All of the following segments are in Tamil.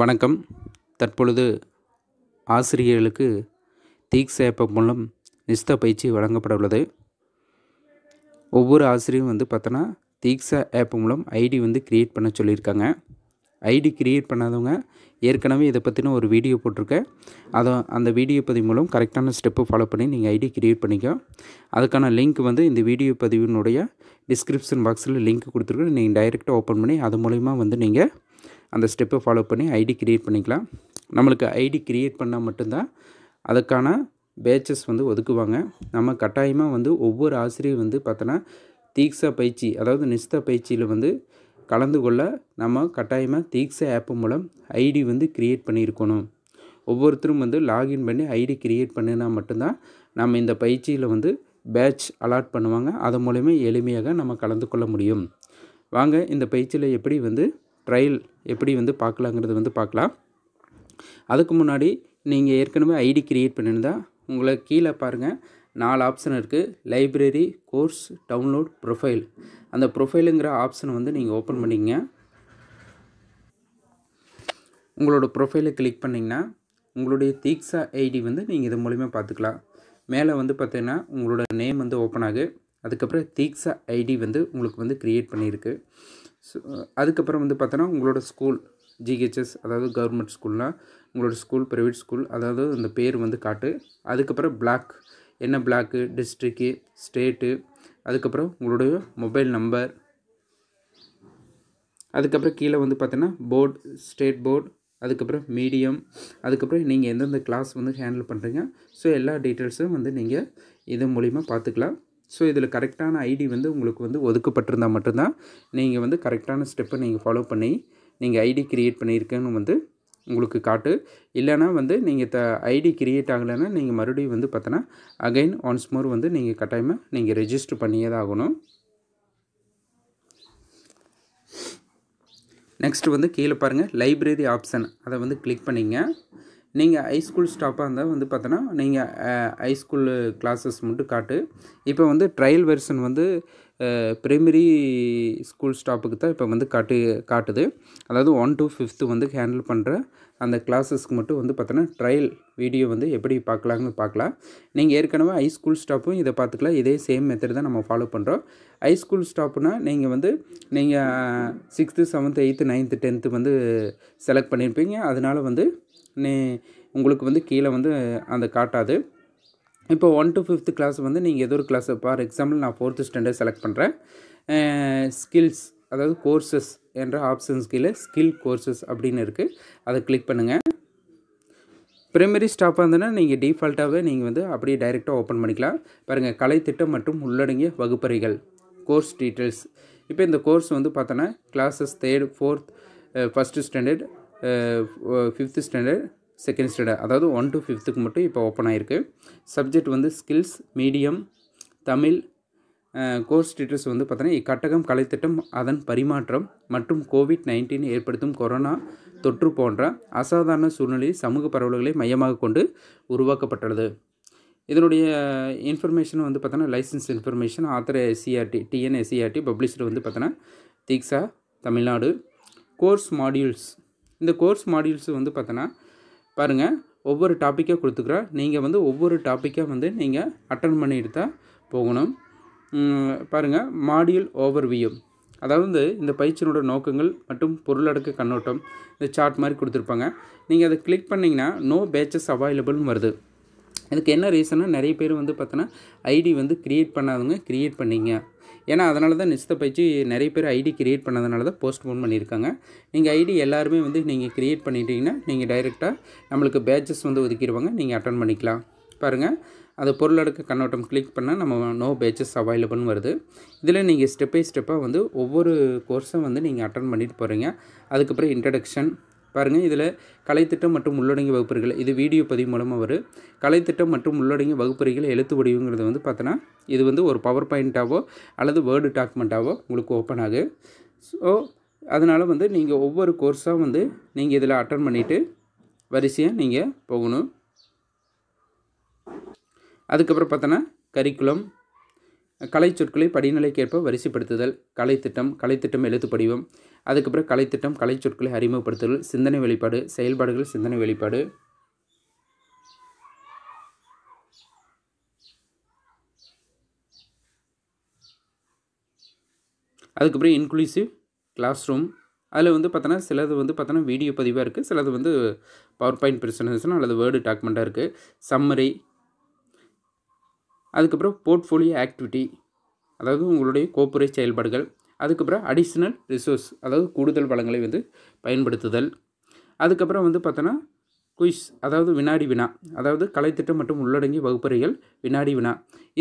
வணக்கம் தற்பொழுது ஆசிரியர்களுக்கு தீக் சேப்பம் மூலம் நிஸ்த பயிற்சி வழங்கப்பட உள்ளது ஒவ்வொரு ஆசிரியரும் வந்து பார்த்தோன்னா தீக்ஸா ஆப் மூலம் ஐடி வந்து க்ரியேட் பண்ண சொல்லியிருக்காங்க ஐடி க்ரியேட் பண்ணாதவங்க ஏற்கனவே இதை பற்றின ஒரு வீடியோ போட்டிருக்கேன் அதை அந்த வீடியோ பதிவு மூலம் கரெக்டான ஸ்டெப்பு ஃபாலோ பண்ணி நீங்கள் ஐடி க்ரியேட் பண்ணிக்கோ அதுக்கான லிங்க் வந்து இந்த வீடியோ பதிவினுடைய டிஸ்கிரிப்ஷன் பாக்ஸில் லிங்க் கொடுத்துருக்கேன் நீங்கள் டைரெக்டாக ஓப்பன் பண்ணி அது மூலிமா வந்து நீங்கள் அந்த ஸ்டெப்பை ஃபாலோ பண்ணி ஐடி க்ரியேட் பண்ணிக்கலாம் நம்மளுக்கு ஐடி க்ரியேட் பண்ணால் மட்டும்தான் அதுக்கான பேச்சஸ் வந்து ஒதுக்குவாங்க நம்ம கட்டாயமாக வந்து ஒவ்வொரு ஆசிரியர் வந்து பார்த்தோன்னா தீக்ஷா பயிற்சி அதாவது நிஸ்தா பயிற்சியில் வந்து கலந்து கொள்ள நம்ம கட்டாயமாக தீக்ஷா ஆப் மூலம் ஐடி வந்து க்ரியேட் பண்ணியிருக்கணும் ஒவ்வொருத்தரும் வந்து லாகின் பண்ணி ஐடி க்ரியேட் பண்ணினா மட்டும்தான் நம்ம இந்த பயிற்சியில் வந்து பேட்ச் அலாட் பண்ணுவாங்க அதன் மூலயமா எளிமையாக நம்ம கலந்து கொள்ள முடியும் வாங்க இந்த பயிற்சியில் எப்படி வந்து ட்ரையல் எப்படி வந்து பார்க்கலாங்கிறது வந்து பார்க்கலாம் அதுக்கு முன்னாடி நீங்கள் ஏற்கனவே ஐடி க்ரியேட் பண்ணியிருந்தா உங்களை கீழே பாருங்கள் நாலு ஆப்ஷன் இருக்குது லைப்ரரி கோர்ஸ் டவுன்லோட் ப்ரொஃபைல் அந்த ப்ரொஃபைலுங்கிற ஆப்ஷனை வந்து நீங்கள் ஓப்பன் பண்ணிங்க உங்களோட ப்ரொஃபைலை கிளிக் பண்ணிங்கன்னா உங்களுடைய தீக்ஸா ஐடி வந்து நீங்கள் இது மூலிமா பார்த்துக்கலாம் மேலே வந்து பார்த்தீங்கன்னா உங்களோட நேம் வந்து ஓப்பன் ஆகு அதுக்கப்புறம் தீக்ஸா ஐடி வந்து உங்களுக்கு வந்து க்ரியேட் பண்ணியிருக்கு ஸோ அதுக்கப்புறம் வந்து பார்த்தோன்னா உங்களோட ஸ்கூல் ஜிஹெச்எஸ் அதாவது கவர்மெண்ட் ஸ்கூல்னால் உங்களோட ஸ்கூல் ப்ரைவேட் ஸ்கூல் அதாவது அந்த பேர் வந்து காட்டு அதுக்கப்புறம் பிளாக் என்ன பிளாக்கு டிஸ்ட்ரிக்கு ஸ்டேட்டு அதுக்கப்புறம் உங்களுடைய மொபைல் நம்பர் அதுக்கப்புறம் கீழே வந்து பார்த்தோன்னா போர்டு ஸ்டேட் போர்டு அதுக்கப்புறம் மீடியம் அதுக்கப்புறம் நீங்கள் எந்தெந்த கிளாஸ் வந்து ஹேண்டில் பண்ணுறீங்க ஸோ எல்லா டீட்டெயில்ஸும் வந்து நீங்கள் இது மூலிமா பார்த்துக்கலாம் ஸோ இதில் கரெக்டான ஐடி வந்து உங்களுக்கு வந்து ஒதுக்கப்பட்டிருந்தால் மட்டும்தான் நீங்கள் வந்து கரெக்டான ஸ்டெப்பை நீங்கள் ஃபாலோ பண்ணி நீங்கள் ஐடி க்ரியேட் பண்ணியிருக்கேன்னு வந்து உங்களுக்கு காட்டு இல்லைனா வந்து நீங்கள் த ஐடி க்ரியேட் ஆகலைன்னா நீங்கள் மறுபடியும் வந்து பார்த்தோன்னா அகைன் ஒன்ஸ் மோர் வந்து நீங்கள் கட்டாயமாக நீங்கள் ரெஜிஸ்டர் பண்ணியே தான் ஆகணும் நெக்ஸ்ட் வந்து கீழே பாருங்கள் லைப்ரரி ஆப்ஷன் அதை வந்து கிளிக் பண்ணிங்க நீங்கள் ஹைஸ்கூல் ஸ்டாப்பாக இருந்தால் வந்து பார்த்தோன்னா நீங்கள் ஹைஸ்கூல் கிளாஸஸ் மட்டும் காட்டு இப்போ வந்து ட்ரையல் வெர்ஷன் வந்து ப்ரைமரி ஸ்கூல் ஸ்டாப்புக்கு தான் இப்போ வந்து காட்டு காட்டுது அதாவது ஒன் டு ஃபிஃப்த்து வந்து ஹேண்டில் பண்ணுற அந்த கிளாஸஸ்க்கு மட்டும் வந்து பார்த்தோன்னா ட்ரையல் வீடியோ வந்து எப்படி பார்க்கலாம்னு பார்க்கலாம் நீங்கள் ஏற்கனவே ஹை ஸ்கூல் ஸ்டாப்பும் இதை பார்த்துக்கலாம் இதே சேம் மெத்தட் தான் நம்ம ஃபாலோ பண்ணுறோம் ஹை ஸ்கூல் ஸ்டாப்புனா நீங்கள் வந்து நீங்கள் sixth seventh eighth ninth tenth வந்து செலக்ட் பண்ணியிருப்பீங்க அதனால் வந்து நீ உங்களுக்கு வந்து கீழே வந்து அந்த காட்டாது இப்போ ஒன் டு ஃபிஃப்த்து கிளாஸ் வந்து நீங்கள் எதோ ஒரு கிளாஸ் ஃபார் எக்ஸாம்பிள் நான் ஃபோர்த்து ஸ்டாண்டர்ட் செலக்ட் பண்ணுறேன் ஸ்கில்ஸ் அதாவது கோர்சஸ் என்ற ஆப்ஷன்ஸ் கீழே ஸ்கில் கோர்சஸ் அப்படின்னு இருக்குது அதை கிளிக் பண்ணுங்கள் பிரைமரி ஸ்டாஃபாக இருந்ததுன்னா நீங்கள் டிஃபால்ட்டாகவே நீங்கள் வந்து அப்படியே டைரெக்டாக ஓப்பன் பண்ணிக்கலாம் பாருங்கள் கலை திட்டம் மற்றும் உள்ளடங்கிய வகுப்பறைகள் கோர்ஸ் டீட்டெயில்ஸ் இப்போ இந்த கோர்ஸ் வந்து பார்த்தோன்னா classes third fourth first standard fifth standard second standard அதாவது ஒன் டு ஃபிஃப்த்துக்கு மட்டும் இப்போ ஓப்பன் ஆகிருக்கு சப்ஜெக்ட் வந்து skills medium Tamil course details வந்து பார்த்தோன்னா இக்கட்டகம் கலைத்திட்டம் அதன் பரிமாற்றம் மற்றும் கோவிட் நைன்டீன் ஏற்படுத்தும் கொரோனா தொற்று போன்ற அசாதாரண சூழ்நிலை சமூக பரவல்களை மையமாக கொண்டு உருவாக்கப்பட்டுள்ளது இதனுடைய இன்ஃபர்மேஷன் வந்து பார்த்தோன்னா license information author SCERT SCERT publisher வந்து பார்த்தோன்னா தீக்ஸா தமிழ்நாடு கோர்ஸ் மாடியூல்ஸ் இந்த கோர்ஸ் மாடியூல்ஸ் வந்து பார்த்தோன்னா பாருங்கள் ஒவ்வொரு டாப்பிக்காக கொடுத்துக்கிறா நீங்கள் வந்து ஒவ்வொரு டாப்பிக்காக வந்து நீங்கள் அட்டன் பண்ணிட்டு தான் போகணும் பாருங்கள் ஓவர் ஓவர்வியூ அதாவது இந்த பயிற்சியினோட நோக்கங்கள் மற்றும் பொருளடக்க கண்ணோட்டம் இந்த சார்ட் மாதிரி கொடுத்துருப்பாங்க நீங்கள் அதை கிளிக் பண்ணிங்கன்னா நோ பேச்சஸ் அவைலபிள்னு வருது இதுக்கு என்ன ரீசன்னா நிறைய பேர் வந்து பார்த்தோன்னா ஐடி வந்து க்ரியேட் பண்ணாதவங்க க்ரியேட் பண்ணிங்க ஏன்னா அதனால தான் நிச்சய பயிற்சி நிறைய பேர் ஐடி க்ரியேட் பண்ணதுனால தான் போஸ்ட்போன் பண்ணியிருக்காங்க நீங்கள் ஐடி எல்லாருமே வந்து நீங்கள் க்ரியேட் பண்ணிட்டீங்கன்னா நீங்கள் டைரெக்டாக நம்மளுக்கு பேட்சஸ் வந்து ஒதுக்கிடுவாங்க நீங்கள் அட்டன் பண்ணிக்கலாம் பாருங்கள் அது பொருளடுக்கு கண்ணோட்டம் கிளிக் பண்ணால் நம்ம நோ பேச்சஸ் அவைலபிள்னு வருது இதில் நீங்கள் ஸ்டெப் பை ஸ்டெப்பாக வந்து ஒவ்வொரு கோர்ஸும் வந்து நீங்கள் அட்டன் பண்ணிட்டு போகிறீங்க அதுக்கப்புறம் இன்ட்ரடக்ஷன் பாருங்கள் இதில் கலைத்திட்டம் மற்றும் உள்ளடங்கிய வகுப்பறைகள் இது வீடியோ பதிவு மூலமாக வரும் கலைத்திட்டம் மற்றும் உள்ளடங்கிய வகுப்பறைகள் எழுத்து வடிவுங்கிறது வந்து பார்த்தோன்னா இது வந்து ஒரு பவர் பாயிண்ட்டாவோ அல்லது வேர்டு டாக்குமெண்ட்டாவோ உங்களுக்கு ஓப்பன் ஆகு ஸோ அதனால் வந்து நீங்கள் ஒவ்வொரு கோர்ஸாக வந்து நீங்கள் இதில் அட்டன் பண்ணிவிட்டு வரிசையாக நீங்கள் போகணும் அதுக்கப்புறம் பார்த்தோன்னா கரிக்குலம் கலை சொற்களை படிநிலைக்கேற்ப வரிசைப்படுத்துதல் கலைத்திட்டம் கலைத்திட்டம் எழுத்துப்படிவம் அதுக்கப்புறம் கலைத்திட்டம் கலை சொற்களை அறிமுகப்படுத்துதல் சிந்தனை வெளிப்பாடு செயல்பாடுகள் சிந்தனை வெளிப்பாடு அதுக்கப்புறம் இன்க்ளூசிவ் கிளாஸ் ரூம் அதில் வந்து பார்த்தோன்னா சிலது வந்து பார்த்தோன்னா வீடியோ பதிவாக இருக்குது சிலது வந்து பவர் பாயிண்ட் ப்ரெசன்டேஷன் அல்லது வேர்டு டாக்குமெண்ட்டாக இருக்குது சம்மரி அதுக்கப்புறம் போர்ட்ஃபோலியோ ஆக்டிவிட்டி அதாவது உங்களுடைய கோப்புரை செயல்பாடுகள் அதுக்கப்புறம் அடிஷ்னல் ரிசோர்ஸ் அதாவது கூடுதல் வளங்களை வந்து பயன்படுத்துதல் அதுக்கப்புறம் வந்து பார்த்தோன்னா குயிஸ் அதாவது வினாடி வினா அதாவது கலைத்திட்டம் மற்றும் உள்ளடங்கிய வகுப்பறைகள் வினாடி வினா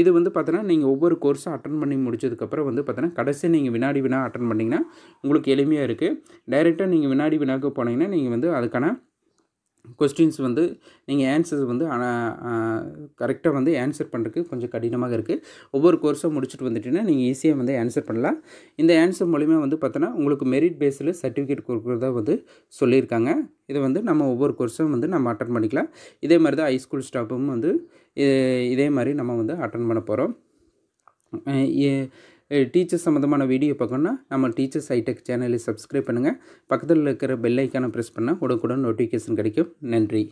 இது வந்து பார்த்தோன்னா நீங்கள் ஒவ்வொரு கோர்ஸும் அட்டன் பண்ணி முடிச்சதுக்கப்புறம் வந்து பார்த்தோன்னா கடைசி நீங்கள் வினாடி வினா அட்டன் பண்ணிங்கன்னா உங்களுக்கு எளிமையாக இருக்குது டைரெக்டாக நீங்கள் வினாடி வினாவுக்கு போனீங்கன்னா நீங்கள் வந்து அதுக்கான கொஸ்டின்ஸ் வந்து நீங்கள் ஆன்சர்ஸ் வந்து கரெக்டாக வந்து ஆன்சர் பண்ணுறதுக்கு கொஞ்சம் கடினமாக இருக்குது ஒவ்வொரு கோர்ஸும் முடிச்சுட்டு வந்துட்டீங்கன்னா நீங்கள் ஈஸியாக வந்து ஆன்சர் பண்ணலாம் இந்த ஆன்சர் மூலிமா வந்து பார்த்தோன்னா உங்களுக்கு மெரிட் பேஸில் சர்டிஃபிகேட் கொடுக்குறதா வந்து சொல்லியிருக்காங்க இதை வந்து நம்ம ஒவ்வொரு கோர்ஸும் வந்து நம்ம அட்டன் பண்ணிக்கலாம் இதே மாதிரி தான் ஹைஸ்கூல் ஸ்டாஃபும் வந்து இதே மாதிரி நம்ம வந்து அட்டன் பண்ண போகிறோம் டீச்சர்ஸ் சம்மந்தமான வீடியோ பார்க்கணுன்னா நம்ம டீச்சர்ஸ் ஹைடெக் சேனலை சப்ஸ்கிரைப் பண்ணுங்கள் பக்கத்தில் இருக்கிற பெல்லைக்கான ப்ரெஸ் பண்ணால் உடனுக்குடன் நோட்டிஃபிகேஷன் கிடைக்கும் நன்றி